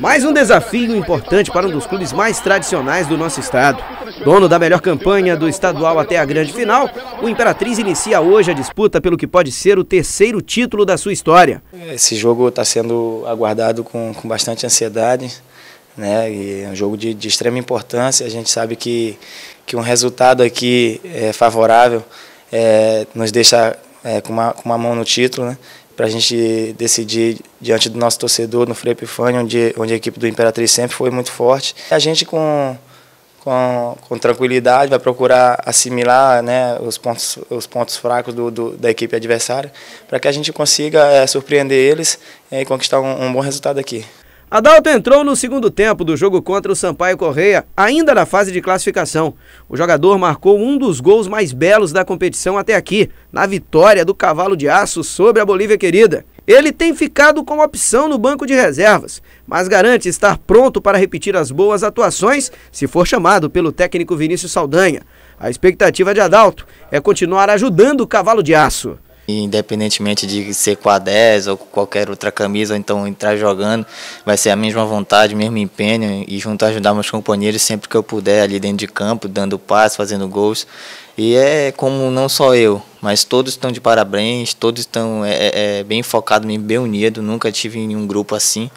Mais um desafio importante para um dos clubes mais tradicionais do nosso estado. Dono da melhor campanha do estadual até a grande final, o Imperatriz inicia hoje a disputa pelo que pode ser o terceiro título da sua história. Esse jogo está sendo aguardado com, com bastante ansiedade. Né? E é um jogo de, de, extrema importância. A gente sabe que, que um resultado aqui é, favorável é, nos deixa é, com, uma, com uma mão no título, né? para a gente decidir diante do nosso torcedor no Frei Epifânio, onde, onde a equipe do Imperatriz sempre foi muito forte. A gente com, com, com tranquilidade vai procurar assimilar né, os, pontos, os pontos fracos do, do da equipe adversária para que a gente consiga é, surpreender eles é, e conquistar um, um bom resultado aqui. Adalto entrou no segundo tempo do jogo contra o Sampaio Correia, ainda na fase de classificação. O jogador marcou um dos gols mais belos da competição até aqui, na vitória do Cavalo de Aço sobre a Bolívia Querida. Ele tem ficado como opção no banco de reservas, mas garante estar pronto para repetir as boas atuações se for chamado pelo técnico Vinícius Saldanha. A expectativa de Adalto é continuar ajudando o Cavalo de Aço. Independentemente de ser com a 10 ou qualquer outra camisa, ou então entrar jogando, vai ser a mesma vontade, o mesmo empenho e junto ajudar meus companheiros sempre que eu puder ali dentro de campo, dando passes, fazendo gols. E é como não só eu, mas todos estão de parabéns, todos estão é, é, é bem focados, bem unidos, nunca tive em um grupo assim.